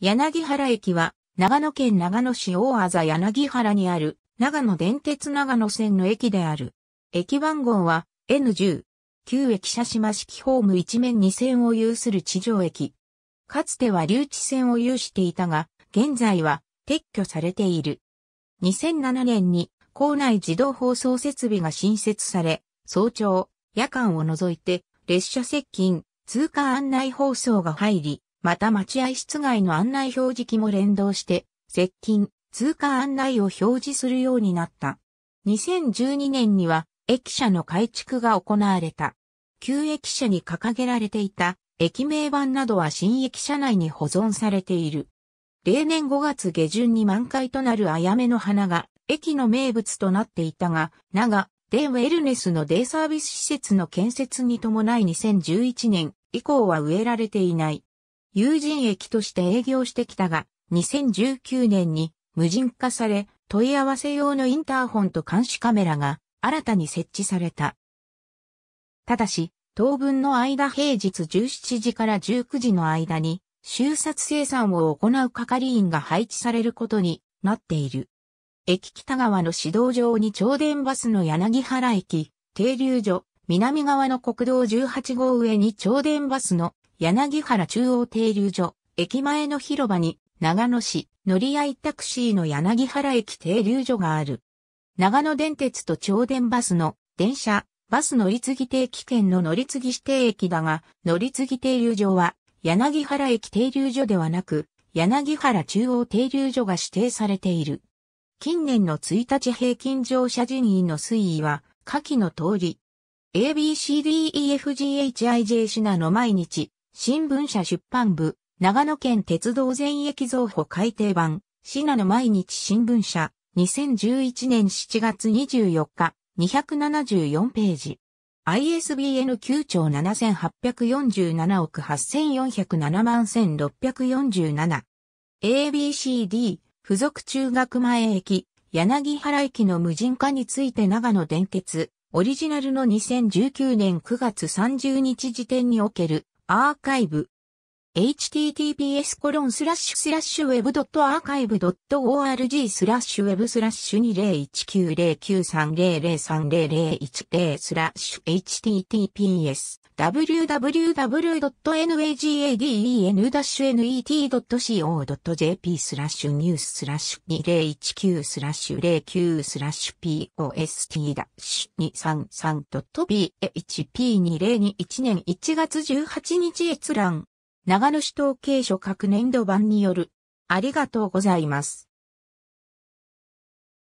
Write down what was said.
柳原駅は、長野県長野市大あざ柳原にある、長野電鉄長野線の駅である。駅番号は N10。旧駅舎島式ホーム一面二線を有する地上駅。かつては留置線を有していたが、現在は撤去されている。2007年に校内自動放送設備が新設され、早朝、夜間を除いて列車接近、通過案内放送が入り、また待合室外の案内表示器も連動して、接近、通過案内を表示するようになった。2012年には、駅舎の改築が行われた。旧駅舎に掲げられていた、駅名板などは新駅舎内に保存されている。例年5月下旬に満開となるあやめの花が、駅の名物となっていたが、長、デイウェルネスのデイサービス施設の建設に伴い2011年以降は植えられていない。有人駅として営業してきたが、2019年に無人化され、問い合わせ用のインターホンと監視カメラが新たに設置された。ただし、当分の間平日17時から19時の間に、収札生産を行う係員が配置されることになっている。駅北側の指導上に超電バスの柳原駅、停留所、南側の国道18号上に超電バスの柳原中央停留所、駅前の広場に、長野市、乗り合いタクシーの柳原駅停留所がある。長野電鉄と超電バスの、電車、バス乗り継ぎ定期券の乗り継ぎ指定駅だが、乗り継ぎ停留所は、柳原駅停留所ではなく、柳原中央停留所が指定されている。近年の1日平均乗車人員の推移は、下記の通り。ABCDEFGHIJ シナの毎日、新聞社出版部、長野県鉄道全駅増補改訂版、信の毎日新聞社、2011年7月24日、274ページ。ISBN 9兆7847億8407万1647。ABCD、付属中学前駅、柳原駅の無人化について長野電鉄、オリジナルの2019年9月30日時点におけるアーカイブ https コロンスラッシュスラッシュウェブドットアーカイブドット org スラッシュウェブスラッシュ20190930030010スラッシュ https www.nagaden-net.co.jp スラッシュニューススラッシュ2019スラッシュ09スラッシュ post-233.php2021 年1月18日閲覧長野市統計所各年度版による。ありがとうございます。